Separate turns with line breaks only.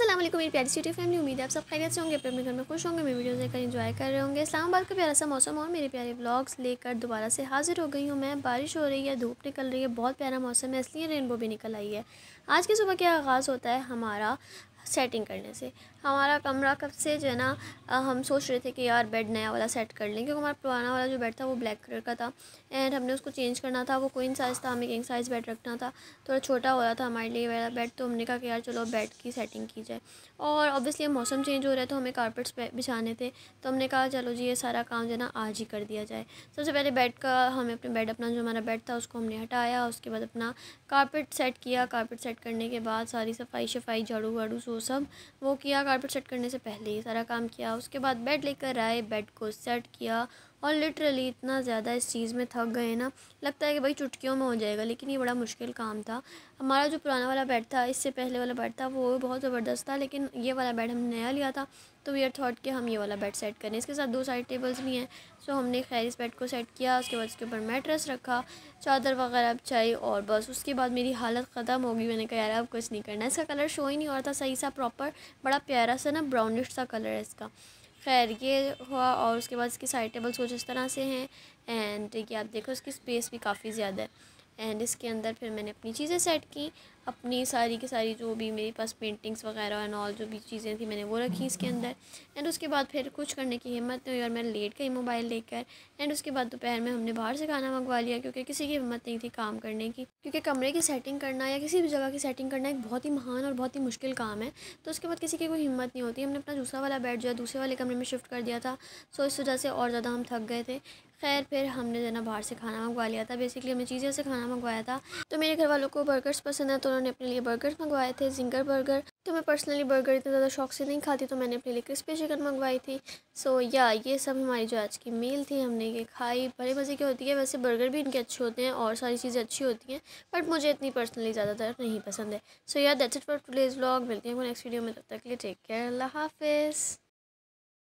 असलम मेरी प्यारी city family उम्मीद है आप सब खैरियत से होंगे अपने घर में खुश होंगे मेरी वीडियो देखकर एंजॉय कर रहे होंगे इस्लामाबाद का प्यारा सा मौसम और मेरे प्यारे ब्लॉग्स लेकर दोबारा से हाजिर हो गई हूँ मैं बारिश हो रही है धूप निकल रही है बहुत प्यारा मौसम है इसलिए रेनबो भी निकल आई है आज की सुबह क्या आगाज़ होता है हमारा सेटिंग करने से हमारा कमरा कब से जो है ना हम सोच रहे थे कि यार बेड नया वाला सेट कर लें क्योंकि हमारा पुराना वाला जो बेड था वो ब्लैक कलर का था एंड हमने उसको चेंज करना था वो क्वीन साइज़ था हमें किंग साइज़ बेड रखना था थोड़ा छोटा हो रहा था हमारे लिए वाला बेड तो हमने कहा कि यार चलो बेड की सेटिंग की जाए और ऑब्वियसली मौसम चेंज हो रहा है तो हमें कारपेट्स बिछाने थे तो हमने कहा चलो जी ये सारा काम जो है ना आज ही कर दिया जाए सबसे पहले बेड का हमें अपने बेड अपना जो हमारा बेड था उसको हमने हटाया उसके बाद अपना कारपेट सेट किया कारपेट सेट करने के बाद सारी सफाई शफाई झाड़ू वाड़ू वो सब वो किया कारपेट सेट करने से पहले ही सारा काम किया उसके बाद बेड लेकर आए बेड को सेट किया और लिटरली इतना ज़्यादा इस चीज़ में थक गए ना लगता है कि भाई चुटकियों में हो जाएगा लेकिन ये बड़ा मुश्किल काम था हमारा जो पुराना वाला बेड था इससे पहले वाला बेड था वो बहुत ज़बरदस्त था लेकिन ये वाला बेड हमने नया लिया था तो वी आर थाट कि हम ये वाला बेड सेट करें इसके साथ दो साइड टेबल्स भी हैं सो हमने खैर इस बेड को सेट किया उसके बाद उसके ऊपर मेट्रेस रखा चादर वगैरह बिछाई और बस उसके बाद मेरी हालत ख़त्म होगी मैंने कहा यार अब कुछ नहीं करना इसका कलर शो ही नहीं हो रहा था सही सा प्रॉपर बड़ा प्यारा सा ना ब्राउनिश सा कलर है इसका खैर ये हुआ और उसके बाद इसकी साइड टेबल्स कुछ इस तरह से हैं एंड ये आप देखो इसकी स्पेस भी काफ़ी ज़्यादा है एंड इसके अंदर फिर मैंने अपनी चीज़ें सेट की अपनी सारी की सारी जो भी मेरे पास पेंटिंग्स वगैरह एंड ऑल जो भी चीज़ें थी मैंने वो रखी इसके अंदर एंड उसके बाद फिर कुछ करने की हिम्मत नहीं हुई और मैं लेट गई मोबाइल लेकर एंड उसके बाद दोपहर में हमने बाहर से खाना मंगवा लिया क्योंकि किसी की हिम्मत नहीं थी काम करने की क्योंकि कमरे की सेटिंग करना या किसी भी जगह की सेटिंग करना एक बहुत ही महान और बहुत ही मुश्किल काम है तो उसके बाद किसी की कोई हिम्मत नहीं होती हमने अपना दूसरा वाला बेड जो है दूसरे वाले कमरे में शिफ्ट कर दिया था सो तो इस वजह से और ज़्यादा हम थक गए थे खैर फिर हमने जो बाहर से खाना मंगवा लिया था बेसिकली हमने चीज़ों से खाना मंगवाया था तो मेरे घर वालों को बर्गर्स पसंद है तो उन्होंने अपने लिए बर्गर्स मंगवाए थे जिंगर बर्गर तो मैं पर्सनली बर्गर इतना ज़्यादा शौक से नहीं खाती तो मैंने अपने लिए क्रिस्पी चिकन मंगवाई थी सो या ये सब हमारी जो आज की मील थी हमने ये खाई बड़े मज़े की होती है वैसे बर्गर भी इनके अच्छे होते हैं और सारी चीज़ें अच्छी होती हैं बट मुझे इतनी पर्सनली ज़्यादातर नहीं पसंद है so yeah that's it for days vlog मिलते हैं नेक्स्ट वीडियो में तब तक के लिए टेक केयर अल्लाह हाफिज़